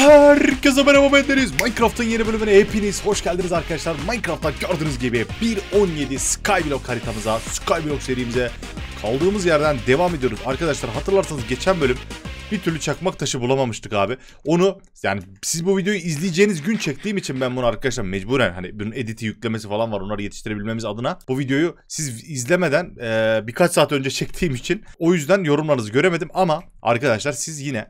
Herkese merhaba bendeniz. Minecraft'ın yeni bölümüne hepiniz hoş geldiniz arkadaşlar. Minecraft'ta gördüğünüz gibi 1.17 Skyblock haritamıza, Skyblock serimize kaldığımız yerden devam ediyoruz. Arkadaşlar hatırlarsanız geçen bölüm bir türlü çakmak taşı bulamamıştık abi. Onu yani siz bu videoyu izleyeceğiniz gün çektiğim için ben bunu arkadaşlar mecburen hani bunun editi yüklemesi falan var onları yetiştirebilmemiz adına. Bu videoyu siz izlemeden e, birkaç saat önce çektiğim için o yüzden yorumlarınızı göremedim ama arkadaşlar siz yine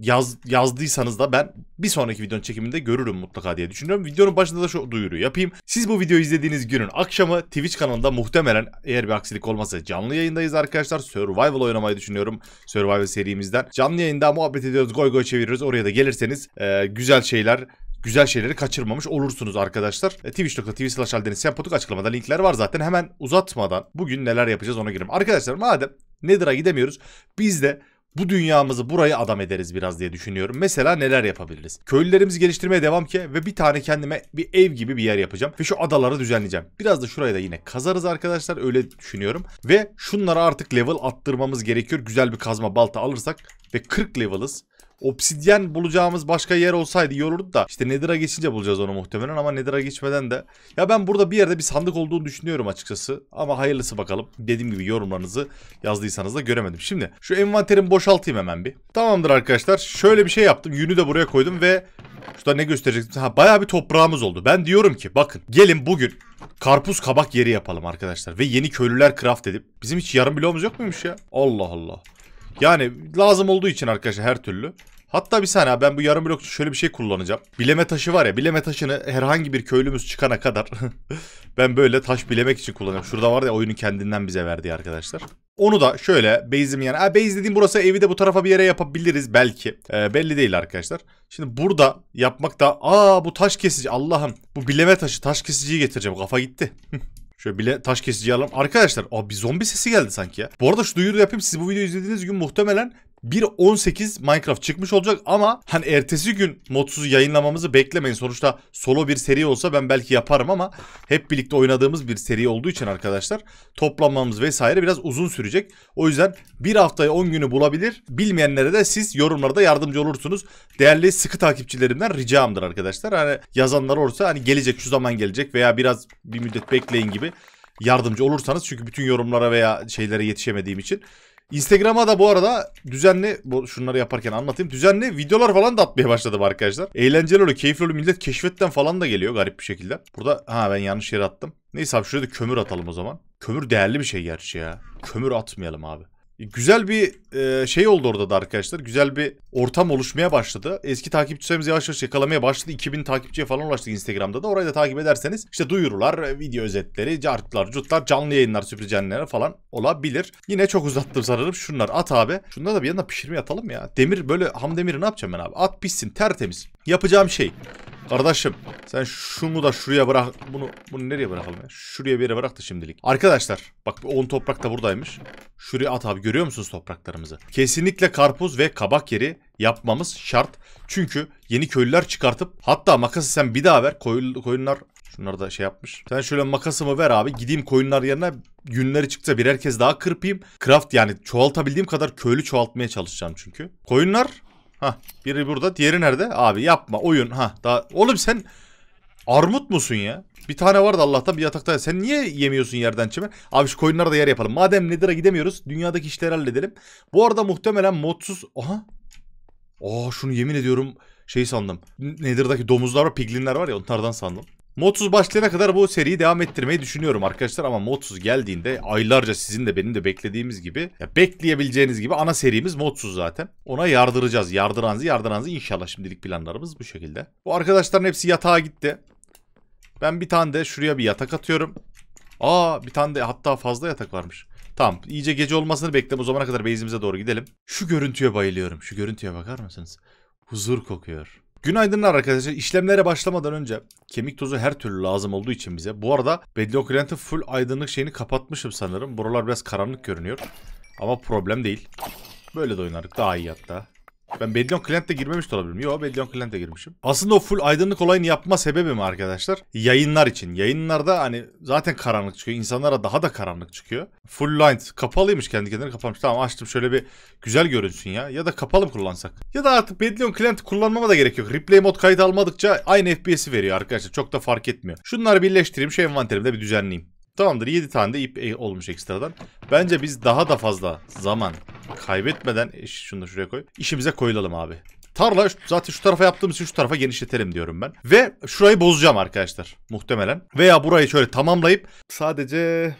yaz, yazdıysanız da ben bir sonraki videonun çekiminde görürüm mutlaka diye düşünüyorum. Videonun başında da şu duyuru yapayım. Siz bu videoyu izlediğiniz günün akşamı Twitch kanalında muhtemelen eğer bir aksilik olmazsa canlı yayındayız arkadaşlar. Survival oynamayı düşünüyorum. Survival serimizden. Canlı yayında muhabbet ediyoruz. Goy goy çeviriyoruz. Oraya da gelirseniz e, güzel şeyler güzel şeyleri kaçırmamış olursunuz arkadaşlar. E, Twitch.tv slash Aldeniz Sempotuk açıklamada linkler var zaten. Hemen uzatmadan bugün neler yapacağız ona girelim. Arkadaşlar madem Nether'a gidemiyoruz biz de bu dünyamızı burayı adam ederiz biraz diye düşünüyorum. Mesela neler yapabiliriz? Köylülerimizi geliştirmeye devam ki ve bir tane kendime bir ev gibi bir yer yapacağım. Ve şu adaları düzenleyeceğim. Biraz da şurayı da yine kazarız arkadaşlar öyle düşünüyorum. Ve şunlara artık level attırmamız gerekiyor. Güzel bir kazma balta alırsak ve 40 level'ız. Obsidyen bulacağımız başka yer olsaydı iyi da. İşte Nether'a geçince bulacağız onu muhtemelen ama Nether'a geçmeden de. Ya ben burada bir yerde bir sandık olduğunu düşünüyorum açıkçası. Ama hayırlısı bakalım. Dediğim gibi yorumlarınızı yazdıysanız da göremedim. Şimdi şu envanterimi boşaltayım hemen bir. Tamamdır arkadaşlar. Şöyle bir şey yaptım. Yünü de buraya koydum ve Şurada ne gösterecektim? Ha bayağı bir toprağımız oldu. Ben diyorum ki bakın gelin bugün karpuz kabak yeri yapalım arkadaşlar. Ve yeni köylüler craft edip. Bizim hiç yarım bloğumuz yok muymuş ya? Allah Allah. Yani lazım olduğu için arkadaşlar her türlü. Hatta bir saniye ben bu yarım blok şöyle bir şey kullanacağım. Bileme taşı var ya bileme taşını herhangi bir köylümüz çıkana kadar ben böyle taş bilemek için kullanacağım. Şurada var ya oyunun kendinden bize verdiği arkadaşlar. Onu da şöyle base'im yani. Ha, base dediğim burası evi de bu tarafa bir yere yapabiliriz belki. Ee, belli değil arkadaşlar. Şimdi burada yapmak da aa bu taş kesici Allah'ım bu bileme taşı taş kesiciyi getireceğim kafa gitti. Şöyle bile taş kesici alalım. Arkadaşlar abi zombi sesi geldi sanki ya. Bu arada şu duyuru yapayım. Siz bu videoyu izlediğiniz gün muhtemelen 1.18 Minecraft çıkmış olacak ama hani ertesi gün modsuzu yayınlamamızı beklemeyin. Sonuçta solo bir seri olsa ben belki yaparım ama hep birlikte oynadığımız bir seri olduğu için arkadaşlar toplanmamız vesaire biraz uzun sürecek. O yüzden bir haftaya 10 günü bulabilir. Bilmeyenlere de siz yorumlarda yardımcı olursunuz. Değerli sıkı takipçilerimden ricamdır arkadaşlar. Hani yazanlar olursa hani gelecek şu zaman gelecek veya biraz bir müddet bekleyin gibi yardımcı olursanız çünkü bütün yorumlara veya şeylere yetişemediğim için Instagram'a da bu arada düzenli bu şunları yaparken anlatayım. Düzenli videolar falan da atmaya başladım arkadaşlar. Eğlenceli oluyor, keyifli oluyor. Millet keşfetten falan da geliyor garip bir şekilde. Burada ha ben yanlış yere attım. Neyse abi şuraya da kömür atalım o zaman. Kömür değerli bir şey gerçi ya. Kömür atmayalım abi. Güzel bir e, şey oldu orada da arkadaşlar. Güzel bir ortam oluşmaya başladı. Eski takipçilerimiz yavaş yavaş yakalamaya başladı. 2000 takipçiye falan ulaştık Instagram'da da. Orayı da takip ederseniz işte duyurular, e, video özetleri, cartlar, cutlar, canlı yayınlar, sürpriz canlılar falan olabilir. Yine çok uzattım sanırım. Şunlar at abi. Şunları da bir yanına pişirmeye atalım ya. Demir böyle ham demiri ne yapacağım ben abi? At pişsin tertemiz. Yapacağım şey Kardeşim sen şunu da şuraya bırak. Bunu bunu nereye bırakalım ya? Şuraya bir yere bıraktı şimdilik. Arkadaşlar bak 10 toprak da buradaymış. Şuraya at abi görüyor musunuz topraklarımızı? Kesinlikle karpuz ve kabak yeri yapmamız şart. Çünkü yeni köylüler çıkartıp hatta makası sen bir daha ver. Koyun, koyunlar şunlar da şey yapmış. Sen şöyle makasımı ver abi gideyim koyunlar yerine günleri çıksa birer kez daha kırpayım. Craft yani çoğaltabildiğim kadar köylü çoğaltmaya çalışacağım çünkü. Koyunlar Ha biri burada diğeri nerede? Abi yapma oyun. Ha daha oğlum sen armut musun ya? Bir tane vardı Allah'tan bir yatakta. Sen niye yemiyorsun yerden çimen? Abi şu koyunlara da yer yapalım. Madem Nedir'a gidemiyoruz dünyadaki işleri halledelim. Bu arada muhtemelen modsuz... Aha. Aa şunu yemin ediyorum şey sandım. Nedir'daki domuzlar var, piglinler var ya onlardan sandım. Modsuz başlayana kadar bu seriyi devam ettirmeyi düşünüyorum arkadaşlar ama modsuz geldiğinde aylarca sizin de benim de beklediğimiz gibi ya bekleyebileceğiniz gibi ana serimiz modsuz zaten. Ona yardıracağız. Yardıranızı yardıranızı inşallah şimdilik planlarımız bu şekilde. Bu arkadaşların hepsi yatağa gitti. Ben bir tane de şuraya bir yatak atıyorum. Aa bir tane de hatta fazla yatak varmış. Tamam iyice gece olmasını bekledim o zamana kadar base'imize doğru gidelim. Şu görüntüye bayılıyorum. Şu görüntüye bakar mısınız? Huzur kokuyor. Günaydınlar arkadaşlar. İşlemlere başlamadan önce kemik tozu her türlü lazım olduğu için bize. Bu arada Bedlocrient'in full aydınlık şeyini kapatmışım sanırım. Buralar biraz karanlık görünüyor. Ama problem değil. Böyle de oynardık daha iyi hatta. Ben Bedlion Client'e girmemiş de olabilirim. Yo Bedlion Client'e girmişim. Aslında o full aydınlık olayını yapma sebebi mi arkadaşlar. Yayınlar için. Yayınlarda hani zaten karanlık çıkıyor. İnsanlara daha da karanlık çıkıyor. Full light kapalıymış kendi kendine kapanmış. Tamam açtım şöyle bir güzel görünsün ya. Ya da kapalı kullansak. Ya da artık Bedlion Client kullanmama da gerek yok. Replay mod kayıt almadıkça aynı FPS'i veriyor arkadaşlar. Çok da fark etmiyor. Şunları birleştireyim. Şu envanterimde bir düzenleyeyim. Tamamdır 7 tane de ip e, olmuş ekstradan. Bence biz daha da fazla zaman kaybetmeden e, şunu da şuraya koy. İşimize koyulalım abi. Tarla zaten şu tarafa yaptığımız için şu tarafa genişletelim diyorum ben. Ve şurayı bozacağım arkadaşlar muhtemelen. Veya burayı şöyle tamamlayıp sadece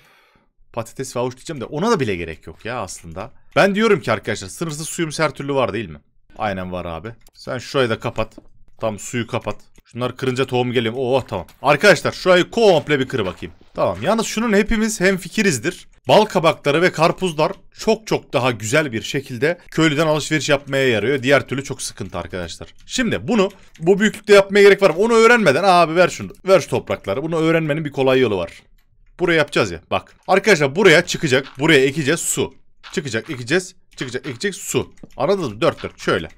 patates ve avuç diyeceğim de ona da bile gerek yok ya aslında. Ben diyorum ki arkadaşlar sınırsız suyum her türlü var değil mi? Aynen var abi. Sen şurayı da kapat. Tam suyu kapat. Şunlar kırınca tohum geliyor. Oo tamam. Arkadaşlar şurayı komple bir kır bakayım. Tamam. Yalnız şunun hepimiz hem fikirizdir. Bal kabakları ve karpuzlar çok çok daha güzel bir şekilde köylüden alışveriş yapmaya yarıyor. Diğer türlü çok sıkıntı arkadaşlar. Şimdi bunu bu büyüklükte yapmaya gerek var mı? Onu öğrenmeden abi ver şunu. Ver şu toprakları. Bunu öğrenmenin bir kolay yolu var. Buraya yapacağız ya bak. Arkadaşlar buraya çıkacak. Buraya ekeceğiz su. Çıkacak ekeceğiz. Çıkacak ekeceğiz su. Anladınız mı? Dört dört şöyle.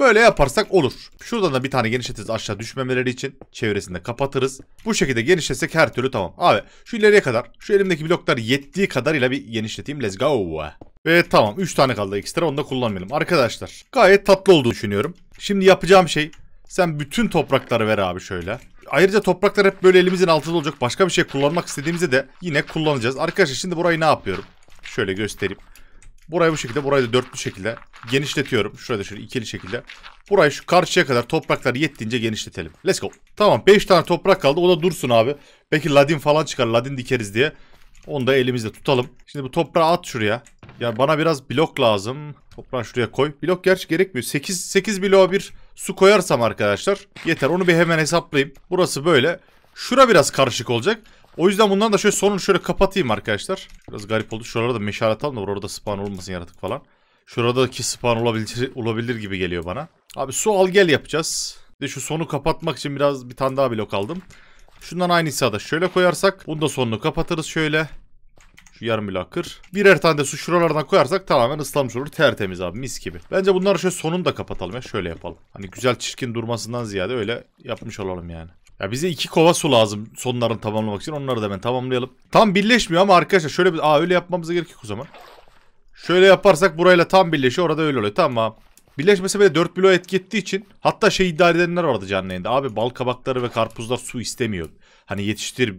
Böyle yaparsak olur. Şuradan da bir tane genişletiriz aşağı düşmemeleri için. Çevresinde kapatırız. Bu şekilde genişletsek her türlü tamam. Abi şu ileriye kadar şu elimdeki bloklar yettiği kadarıyla bir genişleteyim. Let's go. Ve tamam 3 tane kaldı ekstra onu da kullanmayalım. Arkadaşlar gayet tatlı olduğunu düşünüyorum. Şimdi yapacağım şey sen bütün toprakları ver abi şöyle. Ayrıca topraklar hep böyle elimizin altında olacak. Başka bir şey kullanmak istediğimizde de yine kullanacağız. Arkadaşlar şimdi burayı ne yapıyorum? Şöyle göstereyim. Burayı bu şekilde, burayı da dörtlü şekilde genişletiyorum. Şurada şöyle ikili şekilde. Burayı şu karşıya kadar topraklar yettiğince genişletelim. Let's go. Tamam 5 tane toprak kaldı. O da dursun abi. Belki ladin falan çıkar. Ladin dikeriz diye. Onu da elimizde tutalım. Şimdi bu toprağı at şuraya. Ya bana biraz blok lazım. Toprağı şuraya koy. Blok gerçi gerekmiyor. 8, 8 bloğa bir su koyarsam arkadaşlar yeter. Onu bir hemen hesaplayayım. Burası böyle. Şura biraz karışık olacak. O yüzden bundan da şöyle sonunu şöyle kapatayım arkadaşlar. Biraz garip oldu. Şuralara da meşale atalım da orada spawn olmasın yaratık falan. Şuradaki spawn olabilir, olabilir gibi geliyor bana. Abi su al gel yapacağız. Bir de şu sonu kapatmak için biraz bir tane daha blok aldım. Şundan aynı da şöyle koyarsak. Bunu da sonunu kapatırız şöyle. Şu yarım bile Birer tane de su şuralardan koyarsak tamamen ıslanmış olur. Tertemiz abi mis gibi. Bence bunları şöyle sonunu da kapatalım ya. Şöyle yapalım. Hani güzel çirkin durmasından ziyade öyle yapmış olalım yani. Ya bize iki kova su lazım sonlarını tamamlamak için. Onları da hemen tamamlayalım. Tam birleşmiyor ama arkadaşlar şöyle bir... Aa öyle yapmamıza gerek yok o zaman. Şöyle yaparsak burayla tam birleşiyor. Orada öyle oluyor. Tamam. Birleşmesi böyle 4 bloğa etki ettiği için hatta şey iddia edenler vardı canlı yayında. Abi bal kabakları ve karpuzlar su istemiyor. Hani yetiştir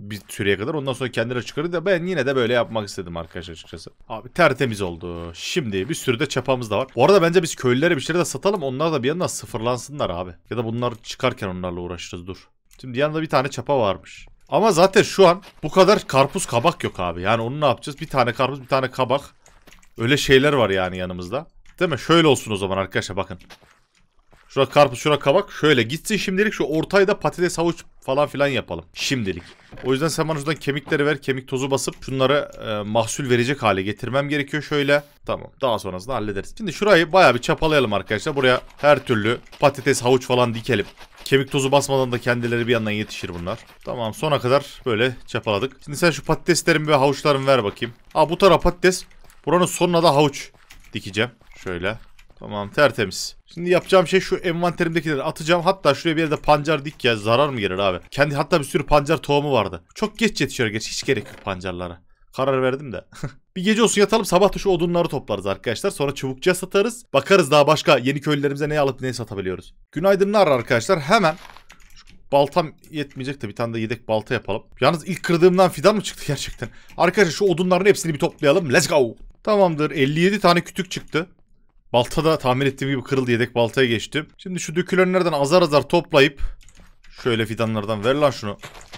bir süreye kadar. Ondan sonra kendileri çıkarır da ben yine de böyle yapmak istedim arkadaşlar açıkçası. Abi tertemiz oldu. Şimdi bir sürü de çapamız da var. Bu arada bence biz köylülere bir şeyler de satalım. Onlar da bir yandan sıfırlansınlar abi. Ya da bunlar çıkarken onlarla uğraşırız dur. Şimdi yanında bir tane çapa varmış. Ama zaten şu an bu kadar karpuz kabak yok abi. Yani onu ne yapacağız? Bir tane karpuz bir tane kabak. Öyle şeyler var yani yanımızda. Değil mi? Şöyle olsun o zaman arkadaşlar bakın. Şurada karpuz şurada kabak. Şöyle gitsin şimdilik şu ortayda patates havuç falan filan yapalım şimdilik. O yüzden sen bana şuradan kemikleri ver. Kemik tozu basıp şunları e, mahsul verecek hale getirmem gerekiyor şöyle. Tamam daha sonrasında hallederiz. Şimdi şurayı baya bir çapalayalım arkadaşlar. Buraya her türlü patates, havuç falan dikelim. Kemik tozu basmadan da kendileri bir yandan yetişir bunlar. Tamam sona kadar böyle çapaladık. Şimdi sen şu patateslerin ve havuçların ver bakayım. Aa bu tarafa patates. Buranın sonuna da havuç dikeceğim. Şöyle. Tamam tertemiz. Şimdi yapacağım şey şu envanterimdekileri atacağım. Hatta şuraya bir yerde pancar dik ya. Zarar mı gelir abi? Kendi hatta bir sürü pancar tohumu vardı. Çok geç yetişiyor geç. Hiç gerek yok pancarlara. Karar verdim de. bir gece olsun yatalım sabah da şu odunları toplarız arkadaşlar. Sonra çubukça satarız. Bakarız daha başka yeni köylülerimize ne alıp neyi satabiliyoruz. Günaydınlar arkadaşlar. Hemen baltam yetmeyecek de bir tane de yedek balta yapalım. Yalnız ilk kırdığımdan fidan mı çıktı gerçekten? Arkadaşlar şu odunların hepsini bir toplayalım. Let's go. Tamamdır. 57 tane kütük çıktı. Balta da tamir ettiğim gibi kırıldı. Yedek baltaya geçtim. Şimdi şu dökülenlerden azar azar toplayıp şöyle fidanlardan ver lan şunu.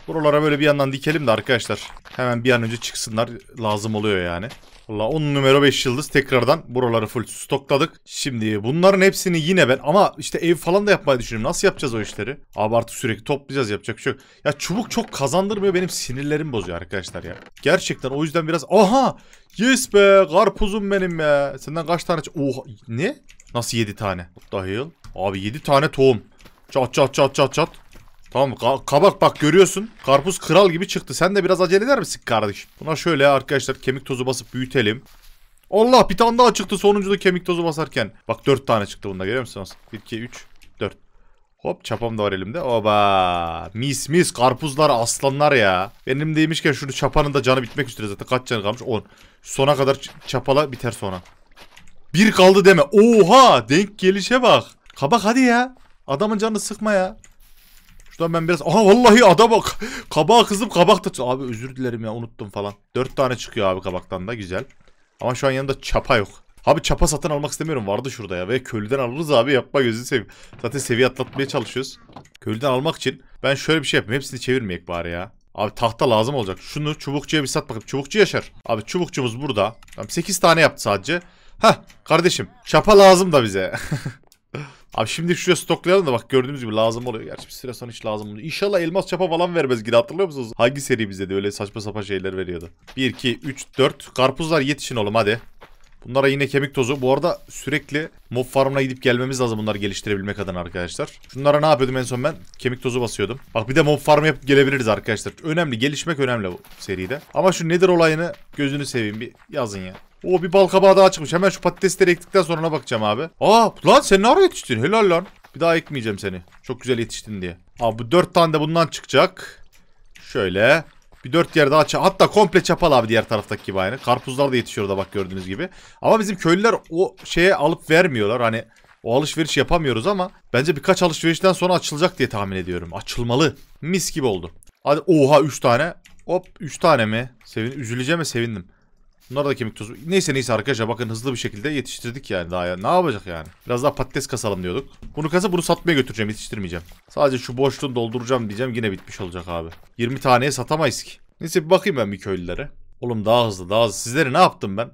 Buralara böyle bir yandan dikelim de arkadaşlar. Hemen bir an önce çıksınlar. Lazım oluyor yani. Valla 10 numara 5 yıldız tekrardan buraları full stokladık. Şimdi bunların hepsini yine ben ama işte ev falan da yapmayı düşünüyorum. Nasıl yapacağız o işleri? Abi artık sürekli toplayacağız yapacak bir şey yok. Ya çubuk çok kazandırmıyor benim sinirlerim bozuyor arkadaşlar ya. Gerçekten o yüzden biraz aha yes be karpuzum benim be. Senden kaç tane Oha ne? Nasıl 7 tane? Dahil. Abi 7 tane tohum. Çat çat çat çat çat. Tamam ka kabak bak görüyorsun. Karpuz kral gibi çıktı. Sen de biraz acele eder misin kardeşim? Buna şöyle arkadaşlar kemik tozu basıp büyütelim. Allah bir tane daha çıktı sonuncuda kemik tozu basarken. Bak 4 tane çıktı bunda görüyor musunuz? 1, 2, 3, 4. Hop çapam da var elimde. Oba. Mis mis karpuzlar aslanlar ya. Benim deymişken şunu çapanın da canı bitmek üzere zaten. Kaç canı kalmış? 10. Sona kadar çapala biter sonra. Bir kaldı deme. Oha denk gelişe bak. Kabak hadi ya. Adamın canını sıkma ya. Şuradan ben biraz... Aha vallahi adam bak. Kabağa kızım kabak da... Abi özür dilerim ya unuttum falan. Dört tane çıkıyor abi kabaktan da güzel. Ama şu an yanında çapa yok. Abi çapa satın almak istemiyorum. Vardı şurada ya. Ve köylüden alırız abi. Yapma gözünü seveyim. Zaten seviye atlatmaya çalışıyoruz. Köylüden almak için ben şöyle bir şey yapayım. Hepsini çevirmeyek bari ya. Abi tahta lazım olacak. Şunu çubukçuya bir sat bakayım. Çubukçu yaşar. Abi çubukçumuz burada. Tamam 8 tane yaptı sadece. Hah kardeşim çapa lazım da bize. Abi şimdi şuraya stoklayalım da bak gördüğünüz gibi lazım oluyor. Gerçi bir süre sonra hiç lazım olmuyor. İnşallah elmas çapa falan vermez gibi hatırlıyor musunuz? Hangi seri bize de öyle saçma sapan şeyler veriyordu. 1, 2, 3, 4. Karpuzlar yetişin oğlum hadi. Bunlara yine kemik tozu. Bu arada sürekli mob farmına gidip gelmemiz lazım bunları geliştirebilmek adına arkadaşlar. Şunlara ne yapıyordum en son ben? Kemik tozu basıyordum. Bak bir de mob farm yapıp gelebiliriz arkadaşlar. Önemli. Gelişmek önemli bu seride. Ama şu nedir olayını gözünü seveyim bir yazın ya. O bir bal kabağı daha çıkmış. Hemen şu patatesleri ektikten sonra bakacağım abi. Aa lan sen ne ara yetiştin? Helal lan. Bir daha ekmeyeceğim seni. Çok güzel yetiştin diye. Abi bu dört tane de bundan çıkacak. Şöyle. Bir dört yer daha çapal. Hatta komple çapal abi diğer taraftaki gibi aynı. Karpuzlar da yetişiyor da bak gördüğünüz gibi. Ama bizim köylüler o şeye alıp vermiyorlar. Hani o alışveriş yapamıyoruz ama bence birkaç alışverişten sonra açılacak diye tahmin ediyorum. Açılmalı. Mis gibi oldu. Hadi oha 3 tane. Hop 3 tane mi? Sevin üzüleceğime sevindim. Bunlar da kemik tozu. Neyse neyse arkadaşlar bakın hızlı bir şekilde yetiştirdik yani daha ya. Ne yapacak yani? Biraz daha patates kasalım diyorduk. Bunu kasa bunu satmaya götüreceğim yetiştirmeyeceğim. Sadece şu boşluğunu dolduracağım diyeceğim yine bitmiş olacak abi. 20 taneye satamayız ki. Neyse bir bakayım ben bir köylülere. Oğlum daha hızlı daha hızlı. Sizleri ne yaptım ben?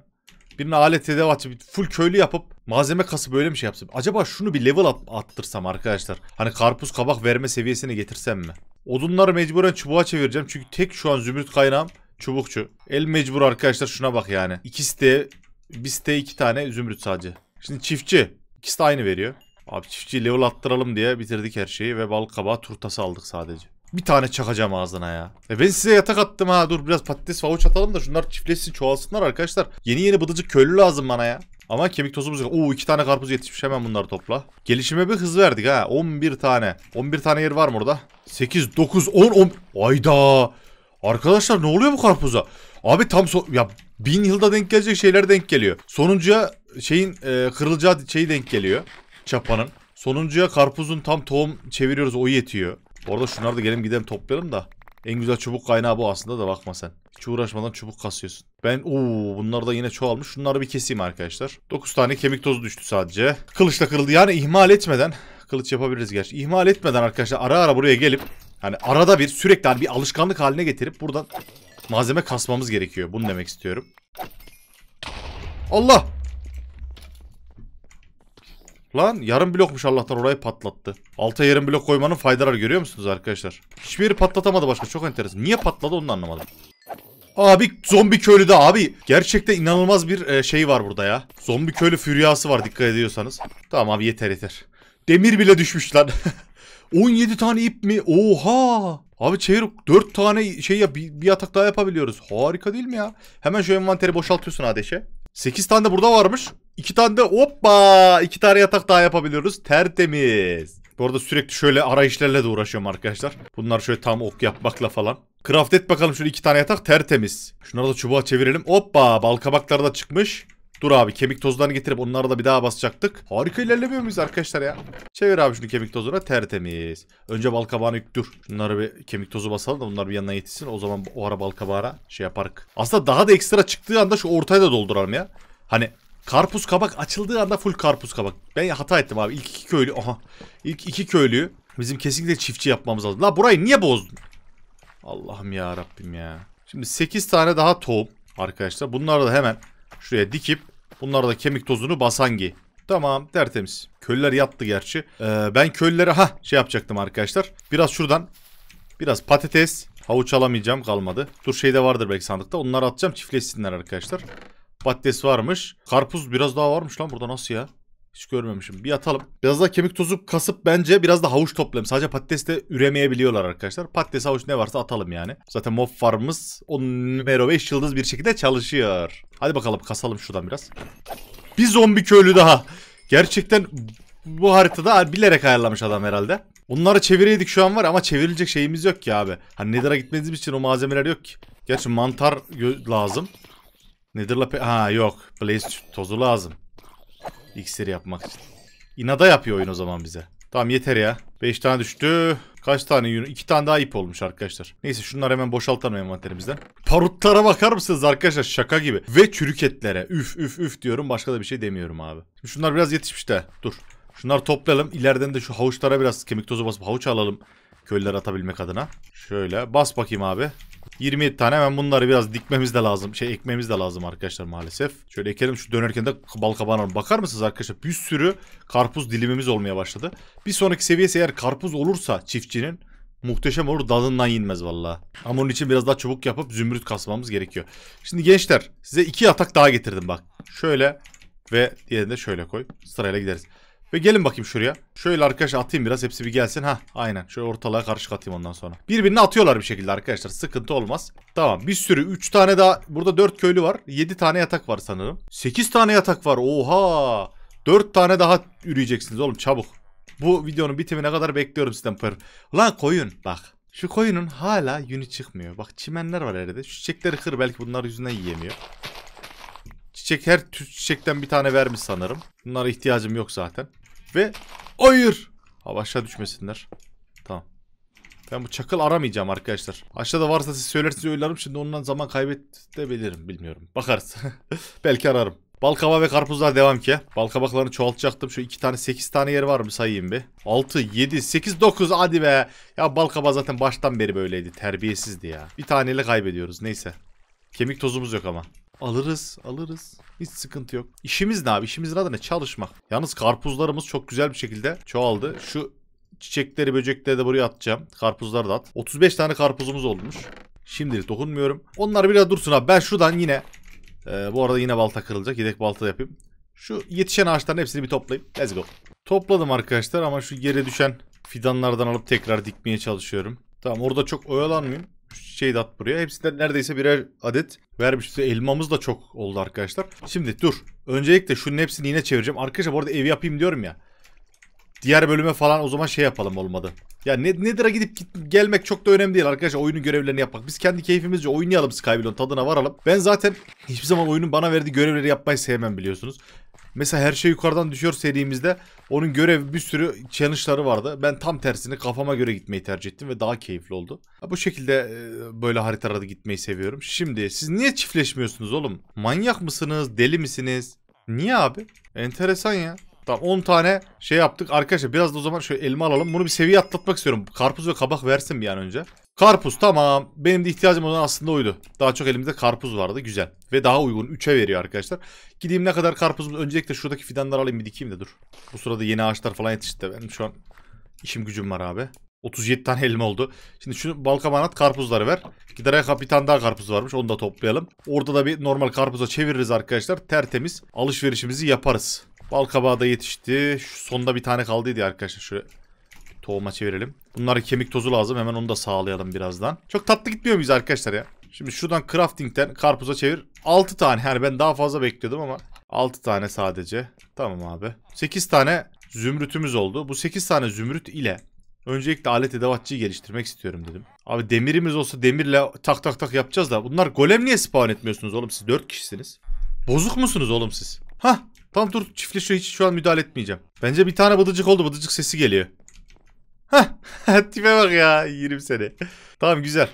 Birine alet tedavatçı full köylü yapıp malzeme kası böyle bir şey yapsam? Acaba şunu bir level at attırsam arkadaşlar. Hani karpuz kabak verme seviyesine getirsem mi? Odunları mecburen çubuğa çevireceğim. Çünkü tek şu an zümrüt kaynağım Çubukçu. El mecbur arkadaşlar şuna bak yani. İki site, bir site iki tane zümrüt sadece. Şimdi çiftçi. İkisi de aynı veriyor. Abi çiftçi level attıralım diye bitirdik her şeyi ve balık kabağı turtası aldık sadece. Bir tane çakacağım ağzına ya. E ben size yatak attım ha. Dur biraz patates favuç atalım da şunlar çiftleşsin çoğalsınlar arkadaşlar. Yeni yeni bıdıcık köylü lazım bana ya. Ama kemik tozumuz yok. Oo iki tane karpuz yetişmiş hemen bunları topla. Gelişime bir hız verdik ha. 11 tane. 11 tane yer var mı orada? 8, 9, 10, 10. Ayda. Arkadaşlar ne oluyor bu karpuza? Abi tam so ya bin yılda denk gelecek şeyler denk geliyor. Sonuncuya şeyin e, kırılacağı şeyi denk geliyor. Çapanın. Sonuncuya karpuzun tam tohum çeviriyoruz o yetiyor. Orada şunları da gelin gidelim toplayalım da. En güzel çubuk kaynağı bu aslında da bakma sen. Hiç uğraşmadan çubuk kasıyorsun. Ben uuu bunlar da yine çoğalmış. Şunları bir keseyim arkadaşlar. 9 tane kemik tozu düştü sadece. Kılıçla kırıldı. Yani ihmal etmeden kılıç yapabiliriz gerçi. İhmal etmeden arkadaşlar ara ara buraya gelip Hani arada bir sürekli hani bir alışkanlık haline getirip buradan malzeme kasmamız gerekiyor. Bunu demek istiyorum. Allah! Lan yarım blokmuş Allah'tan orayı patlattı. Alta yarım blok koymanın faydaları görüyor musunuz arkadaşlar? Hiçbir yeri patlatamadı başka çok enteresan. Niye patladı onu anlamadım. Abi zombi köylü de abi. Gerçekten inanılmaz bir e, şey var burada ya. Zombi köylü füryası var dikkat ediyorsanız. Tamam abi yeter yeter. Demir bile düşmüş lan. 17 tane ip mi? Oha! Abi çevir 4 tane şey ya bir, bir atak daha yapabiliyoruz. Harika değil mi ya? Hemen şu envanteri boşaltıyorsun ateşe. 8 tane de burada varmış. 2 tane de hoppa 2 tane yatak daha yapabiliyoruz. Tertemiz. Bu arada sürekli şöyle arayışlarla da uğraşıyorum arkadaşlar. Bunlar şöyle tam ok yapmakla falan. Craft et bakalım şöyle iki tane yatak tertemiz. Şunları da çubuğa çevirelim. Hoppa balkabaklar da çıkmış. Dur abi kemik tozlarını getirip onlara da bir daha basacaktık. Harika ilerlemiyor muyuz arkadaşlar ya? Çevir abi şunu kemik tozuna tertemiz. Önce balkabağını kabağını dur. Şunları bir kemik tozu basalım da bunlar bir yanına yetişsin. O zaman o ara bal kabağına şey yaparık. Aslında daha da ekstra çıktığı anda şu ortaya da dolduralım ya. Hani karpuz kabak açıldığı anda full karpuz kabak. Ben hata ettim abi. İlk iki köylü. Aha. İlk iki köylüyü bizim kesinlikle çiftçi yapmamız lazım. La burayı niye bozdun? Allah'ım ya Rabbim ya. Şimdi 8 tane daha tohum arkadaşlar. Bunları da hemen Şuraya dikip bunlarda kemik tozunu basangi. Tamam tertemiz. Köylüler yattı gerçi. Ee, ben köylülere ha şey yapacaktım arkadaşlar. Biraz şuradan biraz patates. Havuç alamayacağım kalmadı. Dur şeyde vardır belki sandıkta. Onları atacağım çiftleşsinler arkadaşlar. Patates varmış. Karpuz biraz daha varmış lan burada nasıl ya? Hiç görmemişim. Bir atalım. Biraz da kemik tozu kasıp bence biraz da havuç toplayalım. Sadece patates de üremeyebiliyorlar arkadaşlar. Patates havuç ne varsa atalım yani. Zaten mob farmımız on numero 5 yıldız bir şekilde çalışıyor. Hadi bakalım kasalım şuradan biraz. Bir zombi köylü daha. Gerçekten bu haritada bilerek ayarlamış adam herhalde. onları çevireydik şu an var ama çevirilecek şeyimiz yok ki abi. Hani Nether'a gitmediğimiz için o malzemeler yok ki. Gerçi mantar lazım. Nether'la... Ha yok. Blaze tozu lazım. İksiri yapmak için. İnada yapıyor oyun o zaman bize. Tamam yeter ya. 5 tane düştü. Kaç tane yün? 2 tane daha ip olmuş arkadaşlar. Neyse şunları hemen boşaltalım envanterimizden. Parutlara bakar mısınız arkadaşlar? Şaka gibi. Ve çürük etlere. Üf üf üf diyorum. Başka da bir şey demiyorum abi. Şimdi şunlar biraz yetişmiş de. Dur. Şunları toplayalım. İleriden de şu havuçlara biraz kemik tozu basıp havuç alalım. Köyler atabilmek adına. Şöyle bas bakayım abi. 27 tane hemen bunları biraz dikmemiz de lazım. Şey ekmemiz de lazım arkadaşlar maalesef. Şöyle ekelim şu dönerken de bal kabağını Bakar mısınız arkadaşlar bir sürü karpuz dilimimiz olmaya başladı. Bir sonraki seviyesi eğer karpuz olursa çiftçinin muhteşem olur dalından inmez valla. Ama onun için biraz daha çabuk yapıp zümrüt kasmamız gerekiyor. Şimdi gençler size iki atak daha getirdim bak. Şöyle ve diğerini de şöyle koy. Sırayla gideriz. Ve gelin bakayım şuraya. Şöyle arkadaşlar atayım biraz hepsi bir gelsin. ha aynen şöyle ortalığa karışık atayım ondan sonra. Birbirine atıyorlar bir şekilde arkadaşlar sıkıntı olmaz. Tamam bir sürü 3 tane daha burada 4 köylü var. 7 tane yatak var sanırım. 8 tane yatak var oha. 4 tane daha üreyeceksiniz oğlum çabuk. Bu videonun bitimine kadar bekliyorum sizden pır. Lan koyun bak. Şu koyunun hala yünü çıkmıyor. Bak çimenler var herhalde. Şu çiçekleri kır belki bunlar yüzünden yiyemiyor çiçek her tür çiçekten bir tane vermiş sanırım. Bunlara ihtiyacım yok zaten. Ve hayır. Abi aşağı düşmesinler. Tamam. Ben bu çakıl aramayacağım arkadaşlar. Aşağıda varsa siz söylersiniz oylarım. Şimdi ondan zaman kaybedebilirim. Bilmiyorum. Bakarız. Belki ararım. Bal ve karpuzlar devam ki. Balkabaklarını çoğaltacaktım. Şu iki tane sekiz tane yer var mı sayayım bir. Altı, yedi, sekiz, dokuz. hadi be. Ya bal zaten baştan beri böyleydi. Terbiyesizdi ya. Bir taneyle kaybediyoruz neyse. Kemik tozumuz yok ama. Alırız, alırız. Hiç sıkıntı yok. İşimiz ne abi? İşimizin adı ne? Çalışmak. Yalnız karpuzlarımız çok güzel bir şekilde çoğaldı. Şu çiçekleri, böcekleri de buraya atacağım. Karpuzları da at. 35 tane karpuzumuz olmuş. Şimdilik dokunmuyorum. Onlar biraz dursun abi. Ben şuradan yine... E, bu arada yine balta kırılacak. Yedek balta yapayım. Şu yetişen ağaçların hepsini bir toplayayım. Let's go. Topladım arkadaşlar ama şu yere düşen fidanlardan alıp tekrar dikmeye çalışıyorum. Tamam orada çok oyalanmayayım şey de at buraya. Hepsinden neredeyse birer adet vermişti Elmamız da çok oldu arkadaşlar. Şimdi dur. Öncelikle şunun hepsini yine çevireceğim. Arkadaşlar bu arada ev yapayım diyorum ya. Diğer bölüme falan o zaman şey yapalım olmadı. Ya ne, Nedir'a gidip git, gelmek çok da önemli değil arkadaşlar. Oyunun görevlerini yapmak. Biz kendi keyfimizce oynayalım Skybillon tadına varalım. Ben zaten hiçbir zaman oyunun bana verdiği görevleri yapmayı sevmem biliyorsunuz. Mesela her şey yukarıdan düşüyor serimizde. Onun görev bir sürü challenge'ları vardı. Ben tam tersini kafama göre gitmeyi tercih ettim ve daha keyifli oldu. Bu şekilde e, böyle haritalarda gitmeyi seviyorum. Şimdi siz niye çiftleşmiyorsunuz oğlum? Manyak mısınız? Deli misiniz? Niye abi? Enteresan ya. Tamam 10 tane şey yaptık. Arkadaşlar biraz da o zaman şöyle elma alalım. Bunu bir seviye atlatmak istiyorum. Karpuz ve kabak versin bir an önce. Karpuz tamam. Benim de ihtiyacım olan aslında oydu. Daha çok elimizde karpuz vardı. Güzel. Ve daha uygun. 3'e veriyor arkadaşlar. Gideyim ne kadar karpuzumuz. Öncelikle şuradaki fidanları alayım bir dikeyim de dur. Bu sırada yeni ağaçlar falan yetişti. Benim şu an işim gücüm var abi. 37 tane elma oldu. Şimdi şu balkamanat karpuzları ver. Giderek bir daha karpuz varmış. Onu da toplayalım. Orada da bir normal karpuza çeviririz arkadaşlar. Tertemiz. Alışverişimizi yaparız. Balkabağı da yetişti. Şu sonda bir tane kaldıydı arkadaşlar. Şöyle Tohuma çevirelim. Bunlara kemik tozu lazım. Hemen onu da sağlayalım birazdan. Çok tatlı gitmiyor muyuz arkadaşlar ya? Şimdi şuradan craftingten karpuza çevir. 6 tane. Yani ben daha fazla bekliyordum ama 6 tane sadece. Tamam abi. 8 tane zümrütümüz oldu. Bu 8 tane zümrüt ile öncelikle alet edevatçıyı geliştirmek istiyorum dedim. Abi demirimiz olsa demirle tak tak tak yapacağız da. Bunlar golem niye spawn etmiyorsunuz oğlum siz? 4 kişisiniz. Bozuk musunuz oğlum siz? Hah Tamam dur çiftleşiyor hiç şu an müdahale etmeyeceğim. Bence bir tane bıdıcık oldu bıdıcık sesi geliyor. Tipe bak ya 20 sene. Tamam güzel.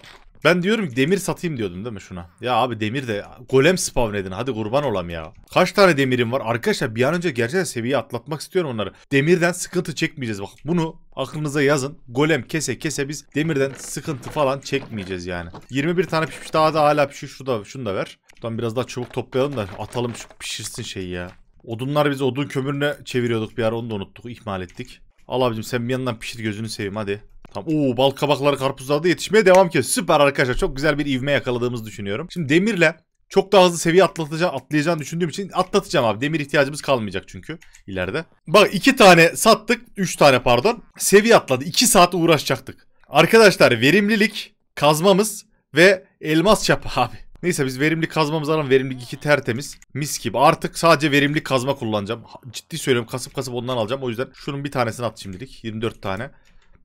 Ben diyorum ki demir satayım diyordum değil mi şuna? Ya abi demir de golem spawn edin hadi kurban olam ya. Kaç tane demirim var? Arkadaşlar bir an önce gerçekten seviye atlatmak istiyorum onları. Demirden sıkıntı çekmeyeceğiz bak. Bunu aklınıza yazın. Golem kese kese biz demirden sıkıntı falan çekmeyeceğiz yani. 21 tane pişmiş daha da hala pişir Şu da, şunu da ver. Buradan biraz daha çabuk toplayalım da atalım şu pişirsin şeyi ya. Odunlar biz odun kömürüne çeviriyorduk bir ara onu da unuttuk ihmal ettik. Al abicim sen bir yandan pişir gözünü seveyim hadi. Tamam. Oo bal kabakları karpuzlarda yetişmeye devam ki. Süper arkadaşlar. Çok güzel bir ivme yakaladığımızı düşünüyorum. Şimdi demirle çok daha hızlı seviye atlatacağım, atlayacağını düşündüğüm için atlatacağım abi. Demir ihtiyacımız kalmayacak çünkü ileride. Bak iki tane sattık. Üç tane pardon. Seviye atladı. iki saat uğraşacaktık. Arkadaşlar verimlilik, kazmamız ve elmas çapı abi. Neyse biz verimli kazmamız alalım. Verimlilik 2 tertemiz. Mis gibi. Artık sadece verimli kazma kullanacağım. Ciddi söylüyorum kasıp kasıp ondan alacağım. O yüzden şunun bir tanesini at şimdilik. 24 tane.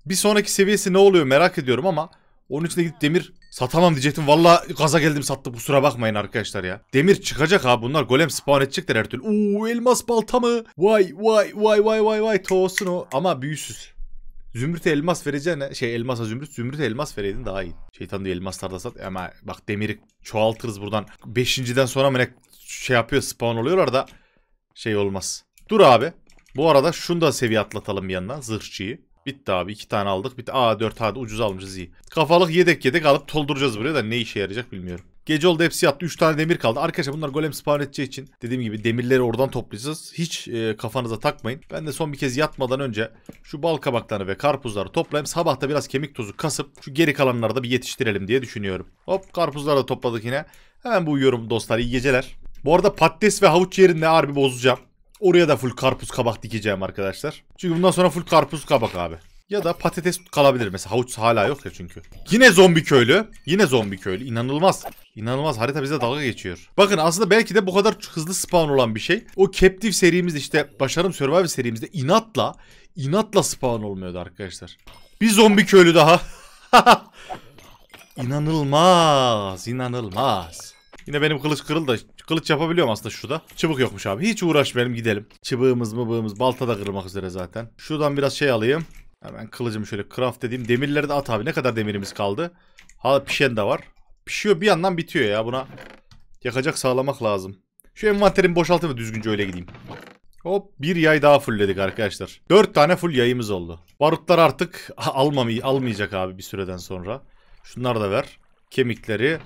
Bir sonraki seviyesi ne oluyor merak ediyorum ama onun içine gidip demir satamam diyecektim. Valla gaza geldim sattım kusura bakmayın arkadaşlar ya. Demir çıkacak ha bunlar golem spawn edecekler her türlü. Uuu elmas balta mı? Vay vay vay vay vay vay tosun o. Ama büyüsüz. Zümrüt'e elmas vereceğine şey elmasa zümrüt zümrüt elmas vereydin daha iyi. Şeytan diyor elmaslar da sat ama bak demiri çoğaltırız buradan. Beşinciden sonra mı şey yapıyor spawn oluyorlar da şey olmaz. Dur abi. Bu arada şunu da seviye atlatalım bir yandan zırhçıyı. Bitti abi iki tane aldık. Bitti. Aa dört hadi ucuz almışız iyi. Kafalık yedek yedek alıp dolduracağız buraya da ne işe yarayacak bilmiyorum. Gece oldu hepsi yattı. 3 tane demir kaldı. Arkadaşlar bunlar golem spawn edeceği için dediğim gibi demirleri oradan toplayacağız. Hiç e, kafanıza takmayın. Ben de son bir kez yatmadan önce şu bal kabaklarını ve karpuzları toplayayım. Sabahta biraz kemik tozu kasıp şu geri kalanları da bir yetiştirelim diye düşünüyorum. Hop karpuzları da topladık yine. Hemen bu uyuyorum dostlar. İyi geceler. Bu arada patates ve havuç yerinde harbi bozacağım. Oraya da full karpuz kabak dikeceğim arkadaşlar. Çünkü bundan sonra full karpuz kabak abi. Ya da patates kalabilir mesela. Havuç hala yok ya çünkü. Yine zombi köylü. Yine zombi köylü. İnanılmaz. İnanılmaz. Harita bize dalga geçiyor. Bakın aslında belki de bu kadar hızlı spawn olan bir şey. O Captive serimiz işte Başarım Survival serimizde inatla inatla spawn olmuyordu arkadaşlar. Bir zombi köylü daha. İnanılmaz, inanılmaz. Yine benim kılıç kırıldı. Kılıç yapabiliyorum aslında şurada. Çıbık yokmuş abi. Hiç uğraşmayalım gidelim. Çıbığımız mı balta da kırılmak üzere zaten. Şuradan biraz şey alayım. Hemen kılıcımı şöyle craft dediğim demirleri de at abi. Ne kadar demirimiz kaldı? Hala pişen de var. Pişiyor bir yandan bitiyor ya buna. Yakacak sağlamak lazım. Şu envanterimi boşaltıp düzgünce öyle gideyim. Hop bir yay daha fullledik arkadaşlar. 4 tane full yayımız oldu. Barutlar artık almamay almayacak abi bir süreden sonra. Şunları da ver. Kemikleri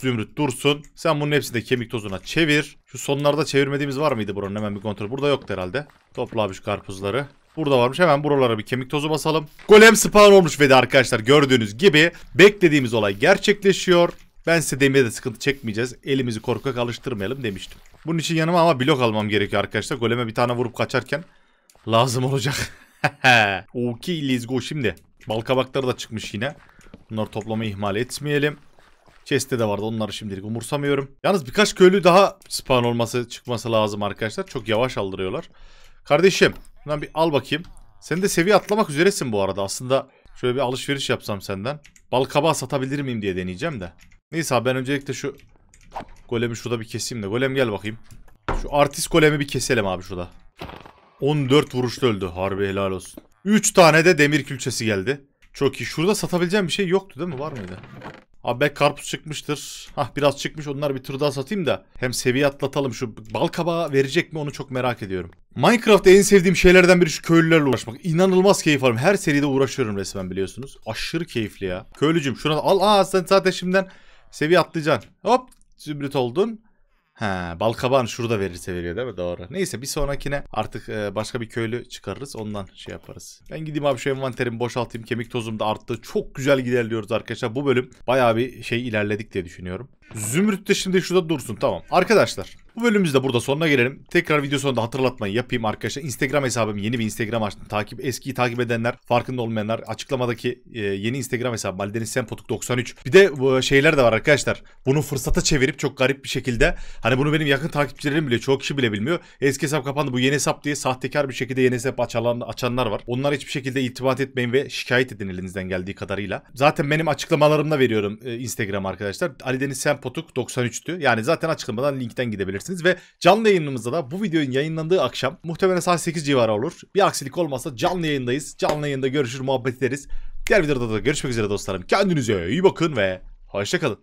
zümrüt dursun. Sen bunun hepsini de kemik tozuna çevir. Şu sonlarda çevirmediğimiz var mıydı buranın hemen bir kontrol. Burada yok herhalde. Topla abi şu karpuzları. Burada varmış. Hemen buralara bir kemik tozu basalım. Golem spawn olmuş ve de arkadaşlar gördüğünüz gibi beklediğimiz olay gerçekleşiyor. Ben size demire de sıkıntı çekmeyeceğiz. Elimizi korkak alıştırmayalım demiştim. Bunun için yanıma ama blok almam gerekiyor arkadaşlar. Goleme bir tane vurup kaçarken lazım olacak. okay let's go şimdi. balkabakları da çıkmış yine. Bunları toplamayı ihmal etmeyelim. Chest'te de vardı onları şimdilik umursamıyorum. Yalnız birkaç köylü daha spawn olması çıkması lazım arkadaşlar. Çok yavaş aldırıyorlar. Kardeşim şundan bir al bakayım. Sen de seviye atlamak üzeresin bu arada. Aslında şöyle bir alışveriş yapsam senden. Bal kabağı satabilir miyim diye deneyeceğim de. Neyse abi ben öncelikle şu golemi şurada bir keseyim de. Golem gel bakayım. Şu artist golemi bir keselim abi şurada. 14 vuruşta öldü. Harbi helal olsun. 3 tane de demir külçesi geldi. Çok iyi. Şurada satabileceğim bir şey yoktu değil mi? Var mıydı? Abi belki karpuz çıkmıştır. Hah biraz çıkmış onlar bir tur daha satayım da. Hem seviye atlatalım şu bal kabağı verecek mi onu çok merak ediyorum. Minecraft'ta en sevdiğim şeylerden biri şu köylülerle uğraşmak. İnanılmaz keyif alırım. Her seride uğraşıyorum resmen biliyorsunuz. Aşırı keyifli ya. Köylücüm şuna al. Aa sen zaten şimdiden seviye atlayacaksın. Hop zümrüt oldun. He, Balkaban şurada verirse veriyor değil mi? Doğru. Neyse bir sonrakine artık e, başka bir köylü çıkarırız. Ondan şey yaparız. Ben gideyim abi şu envanterimi boşaltayım. Kemik tozum da arttı. Çok güzel giderliyoruz arkadaşlar. Bu bölüm bayağı bir şey ilerledik diye düşünüyorum. Zümrüt de şimdi şurada dursun. Tamam. Arkadaşlar bu bölümümüzde burada sonuna gelelim. Tekrar video sonunda hatırlatmayı yapayım arkadaşlar. Instagram hesabım yeni bir Instagram açtım. Takip eskiyi takip edenler, farkında olmayanlar açıklamadaki e, yeni Instagram hesabı Baldeniz Sempotuk 93. Bir de e, şeyler de var arkadaşlar. Bunu fırsata çevirip çok garip bir şekilde hani bunu benim yakın takipçilerim bile çok kişi bile bilmiyor. Eski hesap kapandı bu yeni hesap diye sahtekar bir şekilde yeni hesap açan, açanlar var. Onlar hiçbir şekilde itibat etmeyin ve şikayet edin elinizden geldiği kadarıyla. Zaten benim açıklamalarımda veriyorum e, Instagram arkadaşlar. Ali Deniz Sempotuk 93'tü. Yani zaten açıklamadan linkten gidebilirsiniz edebilirsiniz ve canlı yayınımızda da bu videonun yayınlandığı akşam muhtemelen saat 8 civarı olur. Bir aksilik olmazsa canlı yayındayız. Canlı yayında görüşür muhabbet ederiz. Diğer videoda da görüşmek üzere dostlarım. Kendinize iyi bakın ve hoşçakalın.